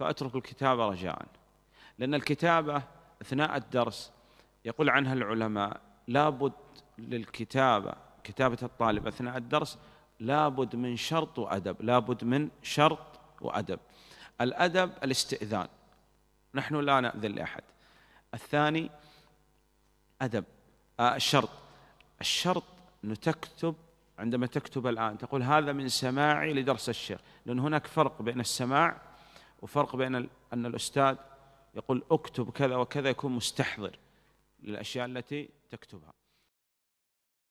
فأترك الكتابة رجاء لأن الكتابة أثناء الدرس يقول عنها العلماء لابد للكتابة كتابة الطالب أثناء الدرس لابد من شرط وأدب لابد من شرط وأدب الأدب الاستئذان نحن لا نأذن لأحد الثاني أدب آه، الشرط الشرط نتكتب تكتب عندما تكتب الآن تقول هذا من سماعي لدرس الشيخ لأن هناك فرق بين السماع وفرق بين أن الأستاذ يقول اكتب كذا وكذا يكون مستحضر للأشياء التي تكتبها